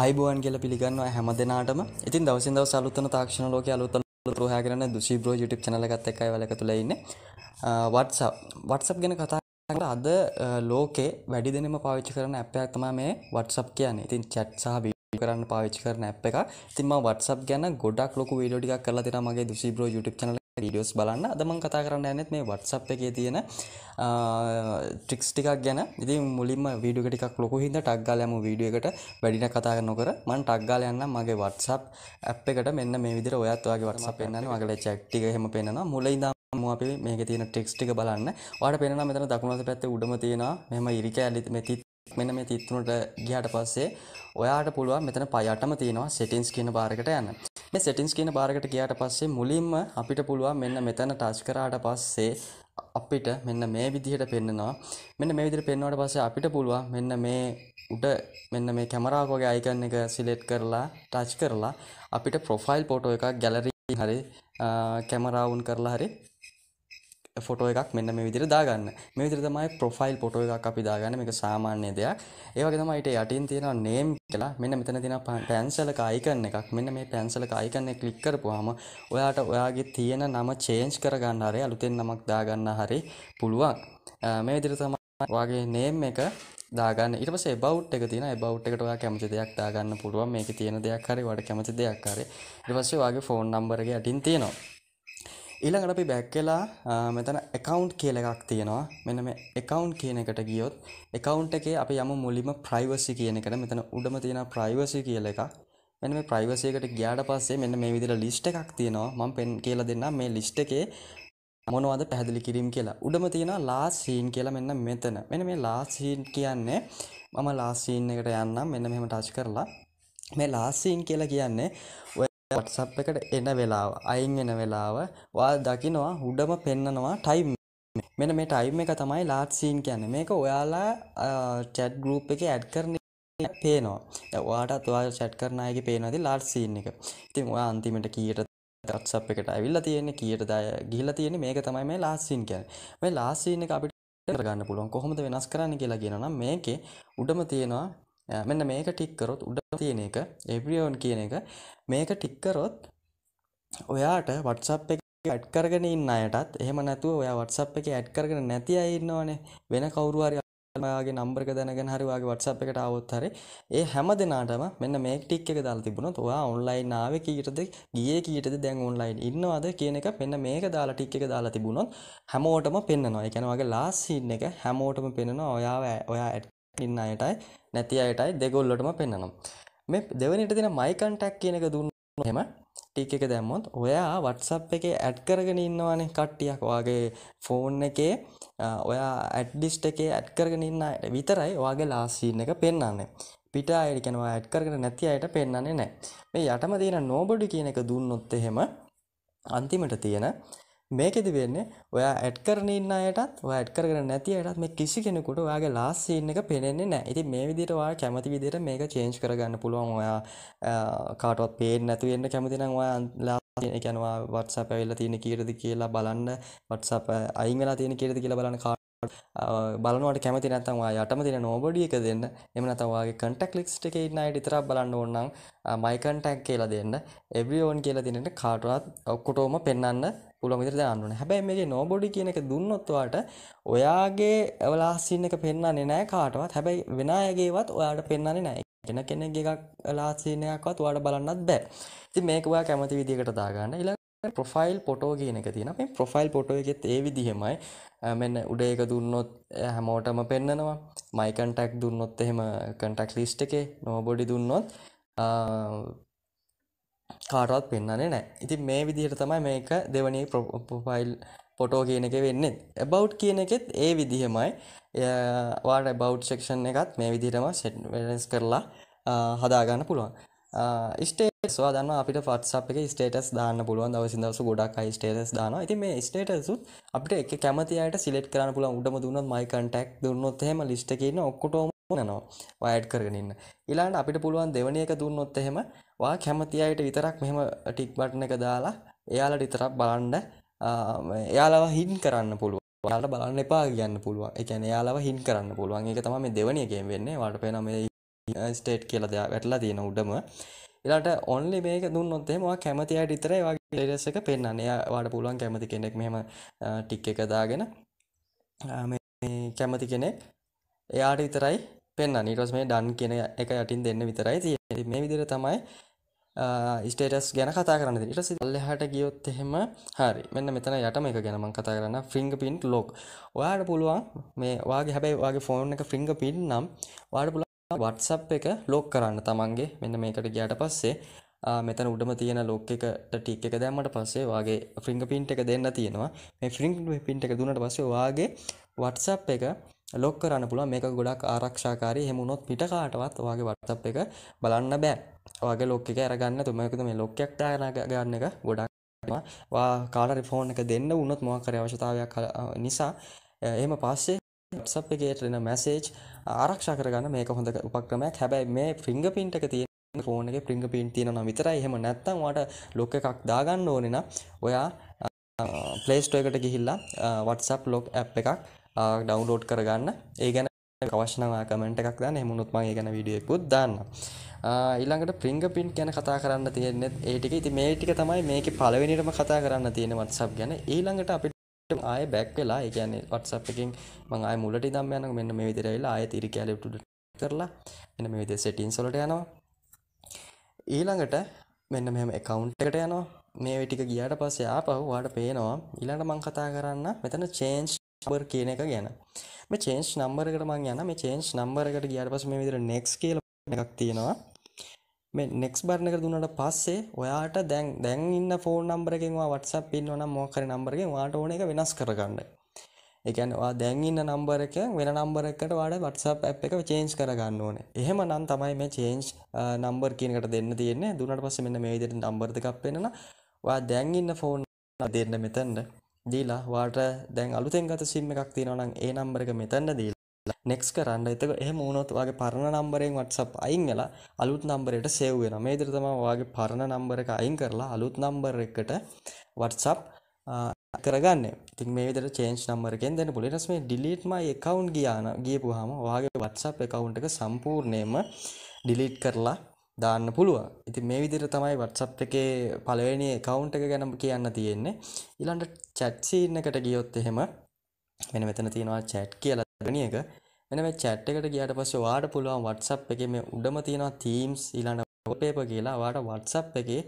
අයිබෝන් කියල පිළිගන්නවා හැම දෙනාටම ඉතින් දවසින් දව සලුත්තන තාක්ෂණ ලෝක අලුත්තල රහගරන දුසිීබ්‍රෝ ජුටි චනලගත් එකයි වලක තුළඉන්න වටසප් ගැන කතාට අද ලෝකේ වැඩි දෙනම පාවිච්චි කරන ඇපයක් තමා මේ වටසප් කියන්නේ ඉතින් චැට් සහ කරන්න පාවිච්චි කරන ඇ් එක තිම වටසප් ගැන ගොඩක් ලොක විඩියක් කල තිරමගේ දුසිීබ්‍රෝ යුටි චනල වීඩියෝස් බලන්න අදමං කතා කරන්න ඇනෙත් මේ වටසප් එක තියෙන ට්‍රික්ස් ටිකක් ගැන ඉති මුලින්ම වීඩියෝ ටිකක් ලොකු හිද ටක්ගාල යම වීඩියෝ එකට වැඩින කතා නොකර මන් ටක්ගාල යන්න මගේ වටසප් ඇප් එකට මෙන්න මේ විදිර ඔයත්වාගේ වටසප් පෙන්න්න මගල චැක්්ටික හෙම පෙන්න්නවා මුලයිද අපි මේක තියෙන ටෙක්ස්ටික බලන්න වාට පෙනෙන මෙතන දකුණට පැත්ත උඩම තියෙනවා මෙම ඉරිකඇලිත් මෙතිත් මෙන මේ තිත්තුනට ගිහට පස්සේ ඔයාට පුළුවන් මෙතන පයටම තියෙනවා සෙටින්ස් කියන බාරකට යන්න මේ සෙටින්ස් කියන බාරකට ගියාට පස්සේ මුලින්ම අපිට පුළුවන් මෙන්න මෙතන ටච් කරාට පස්සේ අපිට මෙන්න මේ විදිහට පෙන්නවා මෙන්න මේ විදිහට පෙන්වුවාට පස්සේ අපිට පුළුවන් මෙන්න මේ උඩ මෙන්න මේ කැමරාවක් වගේ අයිකන් එක සිලෙක්ට් කරලා ටච් කරලා අපිට ප්‍රොෆයිල් ෆොටෝ එකක් ගැලරි හරි කැමරාවුන් කරලා හරි ෆොටෝ එකක් මෙන්න මේ විදිහට දාගන්න. මේ විදිහට තමයි ප්‍රොෆයිල් ෆොටෝ එකක් අපි දාගන්නේ. මේක සාමාන්‍ය දෙයක්. ඒ වගේ තමයි ඊට යටින් තියෙනවා නේම් කියලා. මෙන්න මෙතන තියෙන පැන්සලක අයිකන් එකක්. මෙන්න මේ පැන්සලක අයිකන් එක ක්ලික් කරපුවාම ඔයාට ඔයාගේ තියෙන නම චේන්ජ් කරගන්න හරි අලුතෙන් නමක් දාගන්න හරි පුළුවන්. මේ විදිහට තමයි ඔයාගේ නේම් එක දාගන්න ඊට පස්සේ about එක තියෙනවා about එකට ඔයා කැමති දෙයක් දාගන්න පුළුවන් මේකේ තියෙන දෙයක් හරි ඔයාට කැමති දෙයක් හරි ඊට පස්සේ ඔයාගේ ෆෝන් නම්බර එක යටින් තියෙනවා ඊළඟට අපි බැක් වෙලා මෙතන account කියලා එකක් තියෙනවා. මෙන්න මේ account කියන එකට ගියොත් account එකේ අපි යමු මුලින්ම privacy කියන එකට. මෙතන උඩම තියෙන privacy කියලා එකක්. මෙන්න මේ privacy එකට ගියාට පස්සේ මෙන්න මේ විදිහට list එකක් තියෙනවා. මම පෙන් කියලා දෙන්නම් මේ list එකේ මොනවද පැහැදිලි කිරීම කියලා. උඩම තියෙනවා last scene කියලා මෙන්න මෙතන. මෙන්න මේ last scene කියන්නේ මම last scene එකට යන්නම්. මෙන්න මෙහෙම touch කරලා මේ last scene කියලා කියන්නේ වටසප් එකට එන වෙලාව අයින් වෙන වෙලාව වා දකිනවා උඩම පෙන්නනවා ටයිම් මෙන මේ ටයිම් එක තමයි ලාත්සීන් කියන්න මේක ඔයාලා චැට් ගරුප් එක ඇඩ් කරන පේනවා වාටත් වා චැට් කරනයගේ පේනති ලාට්සීන් එක ඉතින් ඔයා අන්තිමට කියට තත්සප් එකට ඇවිල්ල තියෙන්නේ කියට දාය ගිහිල තියෙන මේක තමයි මේ ලාස්සීන් කියන මේ ලාස්සීන එක අපිට ගන්න පුළුවන් කොහොමද වෙනස් කරන්න කියලා කියනනම් මේකේ උඩම තියෙනවා මෙන්න මේක ටික්කරොත් උඩ තියෙන එක එපියෝන් කියන එක මේක ටික්කරොත් ඔයාට වටසප් එක ඇඩ් කරගෙන ඉන්න අයටත් එහෙම නැතුව ඔයා වටසප් එක ඇඩ් කරගෙන නැති අය ඉන්නවනේ වෙන කවුරු හරි ගේ නම්බරක දැනගෙන හරිවාගේ වටසප් එකට ආවොත් හරි ඒ හැම දෙනාටම මෙන්න මේ ටික් එක දාලා තිබුණොත් ඔයා ඔන්ලයින් ආවේ කීයටද ගියේ කීයටද දැන් ඔන්ලයින් ඉන්නවද කියන එක මෙන්න මේක දාලා ටික් එක දාලා තිබුණොත් හැමෝටම පෙන්නනවා. ඒ කියන්නේ ඔයාගේ ලාස්ට් සීන් එක හැමෝටම පෙන්නනවා. ඔයාව ඔයා ඇඩ් ඉන්න අයටයි නැති අයටයි දෙගොල්ලටම පෙන්න්නනම් මේ දෙවනිට තින මයිකන්ටක් කියන එක දුන්න හෙම ටික එක දැම්මොත් ඔයා වටසප් එක ඇඩ් කරගෙන ඉන්නවානේ කට්ටියක් වගේ ෆෝන් එකේ ඔයා ඇඩ්ඩිස්ට එකේ ඇඩ් කරගෙන ඉන්න විතරයි වගේ ලාසීන් එක පෙන්න්නන්නේ පිට අයට කෙනවා ඇඩ් කරගෙන නැති අයට පෙන්න්නන්නේ නෑ මේ යටම තියෙන නෝබඩි කියන එක දුන්නොත් එහෙම අන්තිමට තියෙන මේකෙදි වෙන්නේ ඔයා ඇඩ් කරන ඉන්න අයටත් ඔයා ඇඩ් කරගෙන නැති අයටත් මේ කිසි කෙනෙකුට ඔයාගේ ලාස්ට් සීන් එක පේන්නේ නැහැ. ඉතින් මේ විදිහට ඔයා කැමති විදිහට මේක චේන්ජ් කරගන්න පුළුවන් ඔයා කාටවත් පේන්නේ නැතු වෙන්න කැමති නම් ඔයා එකනවා වටසප ඇවෙල්ලා තියෙන කීරද කියලා බලන්න වටසප අයිංගලා තියෙන කීරද කියලා බලන්න කා බලනවට කැමති නැත්නම් ඔයා යටම තියෙන නෝබඩි එක දෙන්න. එහෙම නැත්නම් ඔයාගේ contact list එකේ ඉන්න අයට විතරක් බලන්න ඕන නම් my contact කියලා දෙන්න. everyone කියලා දෙන්න කාටවත් ඔක්කොටම පෙන්වන්න පුළුවන් විදිහට දාන්න ඕනේ. හැබැයි මේකේ nobody කියන එක දුන්නොත් ඔයාට ඔයාගේ ලාස්සින් එක පෙන්වන්නේ නැහැ කාටවත්. හැබැයි වෙන අයගේවත් ඔයාට පෙන්වන්නේ නැහැ. වෙන කෙනෙක්ගේ එකක් ලාස්සින් එකක්වත් ඔයාට බලන්නත් බෑ. ඉතින් මේක ඔයා කැමති විදිහකට දාගන්න. ඊළඟ ප්‍රොෆයිල් පොටෝ කියන එක තියෙන මේ ප්‍රොෆයිල් පොටෝ එකෙත් ඒ විදිහෙමයි මෙන්න උඩ එක දුන්නොත් හැමෝටම පෙන්නනවා මයි කන්ටක් දුන්නොත් එහෙම කන්ටක් ලිස්ට් එකේ නෝබොඩි දුන්නොත් කාටවත් පෙන්න්නන්නේ නෑ ඉතින් මේ විදිහට තමයි මේක දෙවනි ප්‍රොෆයිල් පොටෝ කියන එක වෙන්නේ ඇබව් කියන එකෙත් ඒ විදිහෙමයි වාට බව් සෙක්ෂන් එකත් මේ විදිහටම සෙට්ස් කරලා හදාගන්න පුළුවන් ස්ටේටස් දන්න අපිට පට්සප් එක ස්ටේටස් දාන්න පුළුවන් දවසි දවස ගොඩක් අයි ස්ටේටස් දාන ඇති මේ ස්ටේටසුත් අපිට එක කැමතියට සිලෙට් කරන්න පුළන් උඩම දුන්නත් මයිකන්ටක් දුන්නොත් හෙම ලිස්ට කියන්න ඔක්කොටෝම නවා වයඩ් කරගෙනන්න ඉලාන්ට අපිට පුළුවන් දෙවනය එක දුන්නොත් එහෙම වා කැමති අයට විතරක් මෙහෙම ටික් බට්න එක දාලා එයාලට ඉතරක් බලන්ඩ එයාලව හින් කරන්න පුළුව යාට බලන්න එපා කියන්න පුළුවන් එකන යාලව හින් කරන්න පුළුවන් එක තම මේ දෙවනයගෙන් වෙන්නේ වට පෙනමේ ස්ටේට් කියල දෙයක් වැටලා තියෙන උඩම එලාට ඔන්ලි මේක දුන්නොත්තේම කැමති අයට ඉතර වගේ ලෙස එක පෙන්න්න එයාවාට පුළුවන් කැමති කෙනෙක් මෙම ටික් එක දාගෙන කැමති කෙනෙක් එයාට විතරයි පෙන්න්න නිරස් මේ ඩන් කියෙන එක යටින් දෙන්න විතරයි තිය මේ විදිර තමයි ස්ටේටස් ගැන කතා කරන්න ඉට සිල්ලහට ගියොත් එහෙම හරි මෙන්න මෙතන යට මේ එක ගැනම කතා කරන්න ෆිංග පින්ට් ලෝක් ඔයාට පුළුවන් මේ වගේ හැබැයි වගේ ෆෝන් එක ෆිංග පින් නම් වාඩ පුළ වටසප් එක ලොක් කරන්න තමන්ගේ මෙන්න මේකට ගියට පස්සේ මෙතන උඩම තියෙන ලොක් එකට ටික් එක දැම්මට පස්සේ වාගේ ෆිංග පින්ට් එක දෙන්න තියෙනවා මේ ෆිංග පින්ට් එක දුන්නට පස්සේ වාගේ වටසප් එක ලොක් කරන්න පුළුවන් මේක ගොඩක් ආරක්ෂාකාරී හෙමුණොත් පිට කාටවත් වාගේ වටසප් එක බලන්න බෑ වාගේ ලොක් එක අරගන්න තුමයකද මේ ලොක්යක් ගන්න එක ගොඩක් වා කාලරි ෆෝන් එක දෙන්න වුණොත් මොහකර අවශ්‍යතාවයක් නිසා එහෙම පස්සේ සපගේ එන මැසේජ් ආරක්ෂා කරගන්න මේක හොඳ උපක්‍රමයක් හැබැයි මේ ෆිංග පින්ට එක තියෙන ෆෝනගේ ෆිංග පින් තියෙන නම් විතරයි එහෙම නැත්තම් වාට ලොක එකක් දාගන්න ඕනෙන ඔයා ප්ලේස්ටෝ එකට ගිහිල්ලා වටසප් ලොක් ඇ් එකක් ඩවන්ලෝඩ් කරගන්න ඒ ගැන අවශ්‍යනවා කමෙන්ට් එකක් දාන්න එමුණුත් මම ඒ ගැන වීඩියෝ එකකුත් දාන්න ඊළඟට ෆිංගර් පින්ට් ගැන කතා කරන්න තියෙන්නේ ඒ ටික. ඉතින් මේ ටික තමයි මේකේ පළවෙනියටම කතා කරන්න තියෙන WhatsApp ගැන. ඊළඟට අපිට ට ආය බැක් වෙලා ඒකන වටසප් එකින් මං ආය මුලට දම් යන මෙන්න මේ විදිරවෙලා ආය තිරි කැලෙට්ට කරලා එන මේ විදි සෙටින් සොලට යනවා ඊළඟට මෙන්න මෙම එකකවුන්් එකට යනවා මේ වෙටික ගියට පස්සේ ආපහු වාට පේනවා ඊළඟට මං කතා කරන්න මෙතන චේන්ස් බර් කියන එක ගැන මේ චේන්ස් නම්බරකට මං යන මේ චේන්ස් නම්බරකට ගියට පස මේ විදිර නෙක්ස් කියල එකක් තියෙනවා මේ නෙක්ස් බර්න එක දුන්නට පස්සේ ඔයාට දැන් දැන් ඉන්න ෆෝන් නම්බර එකෙන් ඔයා WhatsApp ඉන්නවනම් මොකක් හරි නම්බර එකෙන් ඔයාට ඕන එක වෙනස් කරගන්න. ඒ කියන්නේ ඔයා දැන් ඉන්න නම්බර එකෙන් වෙන නම්බර එකකට ඔයාට WhatsApp app එක change කරගන්න ඕනේ. එහෙමනම් තමයි මේ change number කියන එකට දෙන්න තියෙන්නේ. දුන්නාට පස්සේ මෙන්න මේ විදිහට නම්බර දෙකක් වෙනවා. ඔයා දැන් ඉන්න ෆෝන් දෙන්න මෙතනට දීලා වාට දැන් අලුතෙන් ගත සිම් එකක් තියෙනවා නම් ඒ නම්බර එක මෙතනට දීලා නෙක්ස් කරන්න එතක එහෙම වුණොත් වගේ පරණ නම්බරෙන් WhatsApp අයින් වෙලා අලුත් නම්බරයට save වෙනවා. මේ විදිහට තමයි ඔයාගේ පරණ නම්බර එක අයින් කරලා අලුත් නම්බර එකට WhatsApp කරගන්නේ. ඉතින් මේ විදිහට change number එකෙන් දෙන්න පුළුවන්. ඊට පස්සේ මේ delete my account ගියාන ගියපුවාම ඔයාගේ WhatsApp account එක සම්පූර්ණයෙන්ම delete කරලා දාන්න පුළුවන්. ඉතින් මේ විදිහට තමයි WhatsApp එකේ පළවෙනි account එක ගැන කියන්න තියෙන්නේ. ඊළඟට chat scene එකට ගියොත් එහෙම මෙන්න මෙතන තියෙනවා chat කියලා දෙවෙනි එක. මෙන්න මේ chat එකට ගියාට පස්සේ ඔයාට පුළුවන් WhatsApp එකේ මේ උඩම තියෙනවා themes ඊළඟ wallpaper කියලා ඔයාට WhatsApp එකේ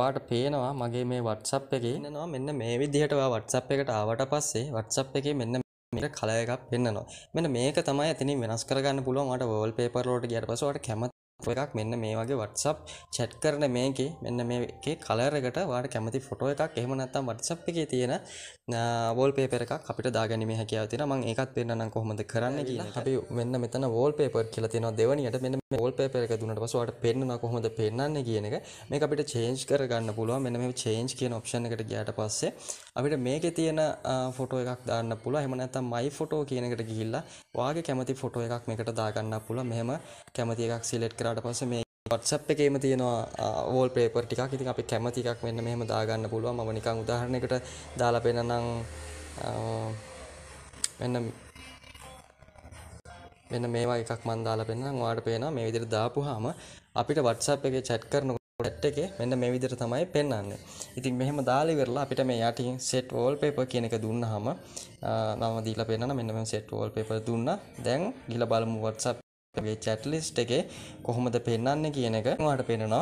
ඔයාට පේනවා මගේ මේ WhatsApp එකේ ඉන්නවා මෙන්න මේ විදිහට ඔයා WhatsApp එකට ආවට පස්සේ WhatsApp එකේ මෙන්න මේක කලර් එකක් පෙන්වනවා. මෙන්න මේක තමයි එතනින් වෙනස් කරගන්න පුළුවන් ඔයාට wallpaper වලට ගියාට පස්සේ ඔයාට කැමති එකක් මෙන්න මේ වගේ WhatsApp chat කරන මේකේ මෙන්න මේකේ color එකට වාට කැමති ෆොටෝ එකක් එහෙම නැත්නම් WhatsApp එකේ තියෙන wallpaper එකක් අපිට දාගැනීමේ හැකියාව තියෙනවා මම ඒකත් පෙන්නන්නම් කොහොමද කරන්නේ කියලා අපි මෙන්න මෙතන wallpaper කියලා තියෙනවා දෙවණියට මෙන්න මේ wallpaper එක දුන්නට පස්සේ වාට පෙන්නනවා කොහොමද පෙන්නන්නේ කියන එක මේක අපිට change කරගන්න පුළුවන් මෙන්න මේ change කියන option එකට ගියාට පස්සේ අපිට මේකේ තියෙන ෆොටෝ එකක් දාන්න පුළුවන් එහෙම නැත්නම් my photo කියන එකට ගිහිල්ලා වාගේ කැමති ෆොටෝ එකක් මේකට දාගන්න පුළුවන් මෙහෙම කැමති එකක් select කරලා කරාට පස්සේ මේ WhatsApp එකේම තියෙනවා වෝල් පේපර් ටිකක්. ඉතින් අපි කැමති එකක් මෙන්න මෙහෙම දාගන්න පුළුවන්. මම නිකන් උදාහරණයකට දාලා පෙන්නනම් මෙන්න මෙන්න මේ වගේ එකක් මම දාලා පෙන්නනම්. ඔයාලට පේනවා මේ විදිහට දාපුවාම අපිට WhatsApp එකේ chat කරනකොට chat එකේ මෙන්න මේ විදිහට තමයි පෙන්වන්නේ. ඉතින් මෙහෙම දාලා ඉවරලා අපිට මේ යටින් set wallpaper කියන එක දුන්නාම මම දීලා පෙන්නන මෙන්න මේ set wallpaper දුන්නා. දැන් ගිහලා බලමු WhatsApp ගේ චැටලිස්ට් එකේ කොහොමද පෙන්න්න කියන එක වාට පෙන්නවා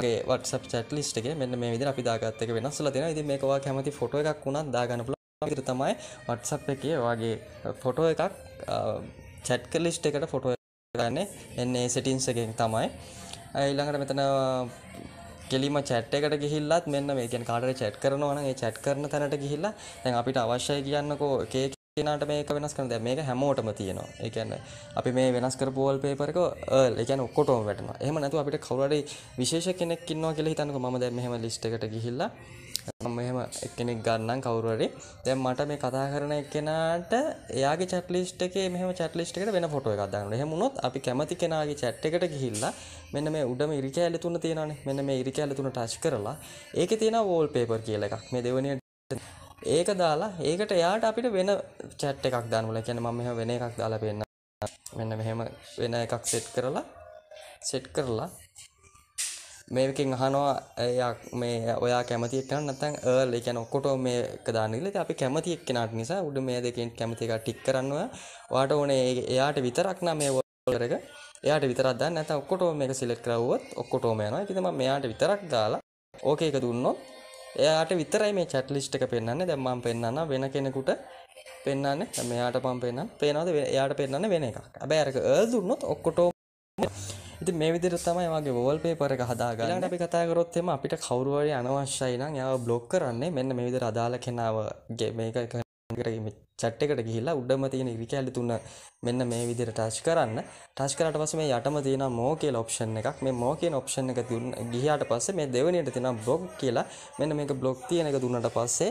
ගේ වටසප් චටලිස්ට එක මෙන්න මේ විදි අපි දාගත්තක වෙනස්සල දෙෙන ඉති මේකවා කැමති ෆොට එකක් වුණා දාගන්න පුල තමයි වටසප් එකේ වගේ ෆොටෝ එකක් චැට්ක ලිස්ට් එකට ෆොටෝ ගන්නේ එන්නේ සිටින්සකෙන් තමයි ඊළඟට මෙතන කෙලිම චැට් එකට ගිහිල්ලත් මෙන්න මේකෙන් කාඩර චැට් කරනවන ඒ චැට් කරන තැනට ගිහිල්ලා දැන් අපිට අවශ්‍යය කියන්නකෝ එකේ කෙනාට මේක වෙනස් කරන දැන් මේක හැමෝටම තියෙනවා. ඒ කියන්නේ අපි මේ වෙනස් කරපු wallpaper එක ඒ කියන්නේ ඔක්කොටම වැටෙනවා. එහෙම නැතුව අපිට කවුරු හරි විශේෂ කෙනෙක් ඉන්නවා කියලා හිතන්නකෝ මම දැන් මෙහෙම ලිස්ට් එකට ගිහිල්ලා මම මෙහෙම එක්කෙනෙක් ගන්නම් කවුරු හරි. දැන් මට මේ කතා කරන එක්කෙනාට එයාගේ chat list එකේ මෙහෙම chat list එකට වෙන ෆොටෝ එකක් දාන්න ඕනේ. එහෙම වුණොත් අපි කැමති කෙනාගේ chat එකට ගිහිල්ලා මෙන්න මේ උඩම ඉරි කැලේ තුන තියෙනවානේ. මෙන්න මේ ඉරි කැලේ තුන touch කරලා ඒකේ තියෙනවා wallpaper කියලා එකක්. මේ දෙවෙනියට ඒක දාලා ඒකට එයාට අපිට වෙන චැට් එකක් දානවල කියන මම මෙහෙම වෙන එකක් දාලා පෙන්න මෙන්න මෙහෙම වෙන එකක් සෙට් කරලා සෙට් කරලා මේකෙන් අහනවා එයා මේ ඔයා කැමති එක්කන නැත්නම් ඒල් ඒ කියන්නේ ඔක්කොටම මේක දාන්න කියලා. ඉතින් අපි කැමති එක්කනට නිසා උඩ මේ දෙකෙන් කැමති එකක් ටික් කරන්න ඔයා. ඔයාට ඕනේ එයාට විතරක් නම් මේ වෝල්ඩර් එක එයාට විතරක් දාන්න නැත්නම් ඔක්කොටම මේක සිලෙක්ට් කරවුවොත් ඔක්කොටම යනවා. ඉතින් මම මෙයාට විතරක් දාලා ඕකේ එක දුන්නොත් එයාට විතරයි මේ chat list එක පෙන්වන්නේ. දැන් මම පෙන්වන්න වෙන කෙනෙකුට පෙන්වන්නේ. දැන් මෙයාට මම පෙන්වන්න. පේනවද? එයාට පෙන්වන්නේ වෙන එකක්. හැබැයි අරක earl දුන්නොත් ඔක්කොටම ඉතින් මේ විදිහට තමයි මගේ වෝල්පේපර් එක හදාගන්නේ. ඊළඟට අපි කතා කරොත් එimhe අපිට කවුරු හරි අනවශ්‍යයි නම් එයාව බ්ලොක් කරන්නේ මෙන්න මේ විදිහට අදාළ කෙනාවගේ මේක කරගෙන chat එකට ගිහිල්ලා උඩම තියෙන ඉරි කැලි තුන මෙන්න මේ විදිහට ටච් කරන්න. ටච් කරාට පස්සේ මේ යටම තියෙන මෝ කියලා ඔප්ෂන් එකක්. මේ මෝ කියන ඔප්ෂන් එක දුන්න ගියාට පස්සේ මේ දෙවෙනියට තියෙන බ්ලොක් කියලා මෙන්න මේක බ්ලොක් තියෙන එක දුන්නාට පස්සේ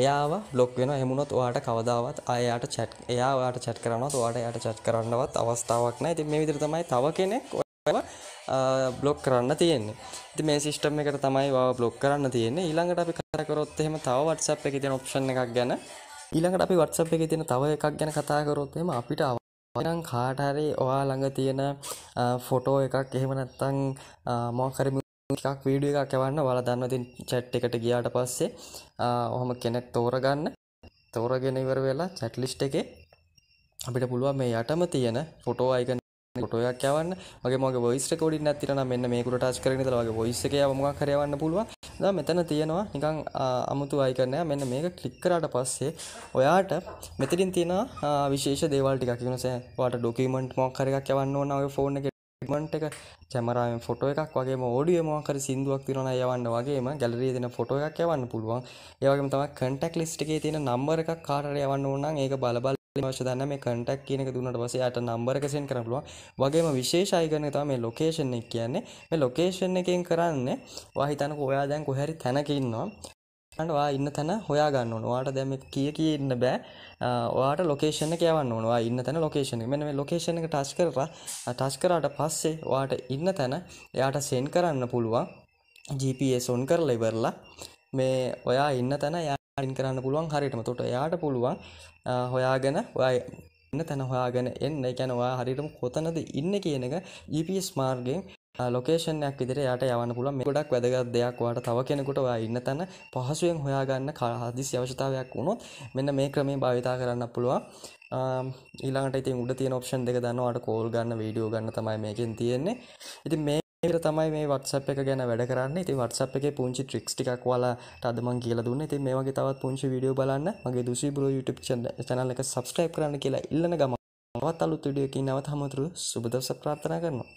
එයාව බ්ලොක් වෙනවා. එහෙම වුණොත් ඔයාට කවදාවත් ආය එයාට chat එයා ඔයාට chat කරනවත් ඔයාට එයාට chat කරන්නවත් අවස්ථාවක් නැහැ. ඉතින් මේ විදිහට තමයි තව කෙනෙක් ඔයාව බ්ලොක් කරන්න තියෙන්නේ ඉති මේ සිිස්ටම් එකට තමයි වා බ්ලොක් කරන්න තියෙන්නේ ඊළඟට අපි කරකොත් එහෙම තව වටසප් එක තින ඔප්ෂණ එකක් ගැන ඊළඟට අපි WhatsApp එකේ තියෙන තව එකක් ගැන කතා කරොත් එහෙම අපිට නම් කාට හරි ඔයා ළඟ තියෙන ෆොටෝ එකක් එහෙම නැත්නම් මොකක් හරි එකක් වීඩියෝ එකක් යවන්න ඔයාලා දන්නවා ඉතින් chat එකට ගියාට පස්සේ ඔහම කෙනෙක් තෝරගන්න තෝරගෙන ඉවර වෙලා chat list එකේ අපිට පුළුවන් මේ යටම තියෙන ෆොටෝ අයිකන් ගොටයක් යවන්න වගේ මගේ වොයිස්ට කොඩින් ඇතිරන මෙන්න මේකුට ටාච් කරන දලගේ වොයිස් එක යමක් කරවන්න පුළුව ද මෙතන තියෙනවා නිකං අමුතු අයිකරනය මෙන්න මේක කලික් කරාට පස්සේ ඔයාට මෙතරින් තියෙන විශේෂ දේවල්ට එකකිනසේ වාට ඩොකීමට් මොක් කරක් යවන්න ඕනාව ෆෝන එක මට එක කැමරාවෙන් ෆොටෝ එකක් වගේ ෝඩිය මෝකර සිින්දුවක් තිරන යවන්න වගේම ගැලරිය දෙන ෆොටෝ එකක් යවන්න පුළුවන් ඒවගේ තම කටක් ලිස්ට් එක තියෙන නම්බර එකක් කාරය යවන්න ඕනන් ඒක බලබල අවශ්‍ය දන්න මේ කටක් කියනක දුන්නට පස යට නම්බර එකසෙන් කරනවා වගේම විශේෂ අයගන තම මේ ලොකේෂන් එක කියන්නේ මේ ලොකේෂන් එකෙන් කරන්න වාහිතනක ඔයා දැන් කොහැරි තැනකින්නවා වා ඉන්න තැන හොයා ගන්න ඕනවාට දැම කිය කිය ඉන්න බෑ වාට ලොකේෂන කියවන්න ඕනවා ඉන්න තැන ලොකේෂන මෙ මේ ලොකේෂන එක ටස් කරලා ටස් කරාට පස්සේ වාට ඉන්න තැන එයාට සෙන් කරන්න පුළුවන් GPS ඔන් කරලා ඉවරලා මේ ඔයා ඉන්න තැන හරින් කරන්න පුළුවන් හරිටම තොට එයාට පුළුවන් හොයාගෙන එන්න තැන හොයාගෙන එන්න ගැනවා හරිටම කොතනද ඉන්න කියන එක GPS e මාර්ගෙන් ලොකේෂනයක් ඉදිර යට යවන්න පුළ මේ ගොඩක් වැදගත් දෙයක් වාට තව කෙනෙකුට ඔයා ඉන්න තැන පහසුවෙන් හොයාගන්න කාහදිසි අවශ්‍යතාවයක් වුණොත් මෙන්න මේ ක්‍රමේ භාවිතා කරන්න පුළුවන් ඊළඟට ඉතින් උඩ තියෙන ඔප්ෂන් දෙක දන්නවාට කෝල් ගන්න වීඩියෝ ගන්න තමයි මේකෙන් තියෙන්නේ ඉතින් මේ ඒකට තමයි මේ WhatsApp එක ගැන වැඩ කරන්නේ. ඉතින් WhatsApp එකේ පුංචි ට්‍රික්ස් ටිකක් ඔයාලට අද මම කියලා දුන්නා. ඉතින් මේ වගේ තවත් පුංචි වීඩියෝ බලන්න මගේ දුසි බ්‍රෝ YouTube channel එක subscribe කරන්න කියලා ඉල්ලන ගමන් තවත් අලුත් වීඩියෝ එකකින් නැවත හමුතුරු සුබ දවසක් ප්‍රාර්ථනා කරනවා.